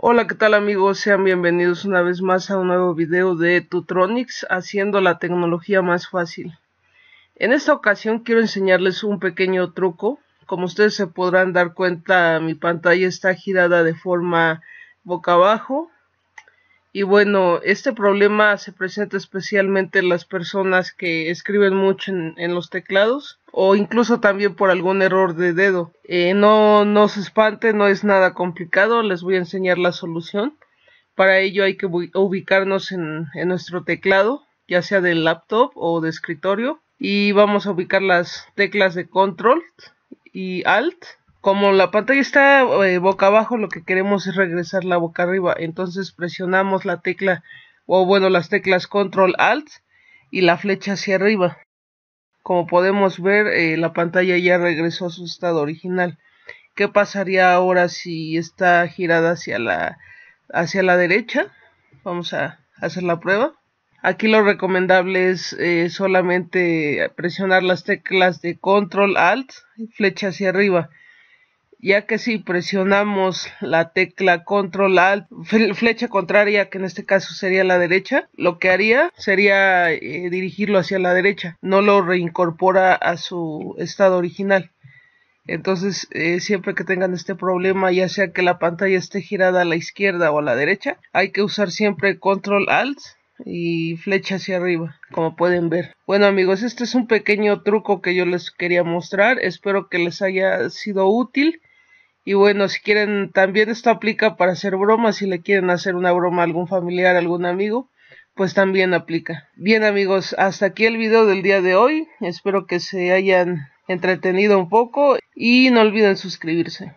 Hola, ¿qué tal amigos? Sean bienvenidos una vez más a un nuevo video de Tutronics haciendo la tecnología más fácil. En esta ocasión quiero enseñarles un pequeño truco. Como ustedes se podrán dar cuenta, mi pantalla está girada de forma boca abajo y bueno, este problema se presenta especialmente en las personas que escriben mucho en, los teclados o incluso también por algún error de dedo. Eh, no, no se espante, no es nada complicado, les voy a enseñar la solución. Para ello hay que ubicarnos en, en nuestro teclado, ya sea del laptop o de escritorio. Y vamos a ubicar las teclas de control y alt como la pantalla está eh, boca abajo, lo que queremos es regresar la boca arriba. Entonces presionamos la tecla, o bueno, las teclas Control Alt y la flecha hacia arriba. Como podemos ver, eh, la pantalla ya regresó a su estado original. ¿Qué pasaría ahora si está girada hacia la, hacia la derecha? Vamos a hacer la prueba. Aquí lo recomendable es eh, solamente presionar las teclas de Control Alt y flecha hacia arriba ya que si presionamos la tecla control alt flecha contraria que en este caso sería la derecha lo que haría sería eh, dirigirlo hacia la derecha no lo reincorpora a su estado original entonces eh, siempre que tengan este problema ya sea que la pantalla esté girada a la izquierda o a la derecha hay que usar siempre control alt y flecha hacia arriba como pueden ver bueno amigos este es un pequeño truco que yo les quería mostrar espero que les haya sido útil y bueno, si quieren, también esto aplica para hacer bromas, si le quieren hacer una broma a algún familiar, algún amigo, pues también aplica. Bien amigos, hasta aquí el video del día de hoy. Espero que se hayan entretenido un poco y no olviden suscribirse.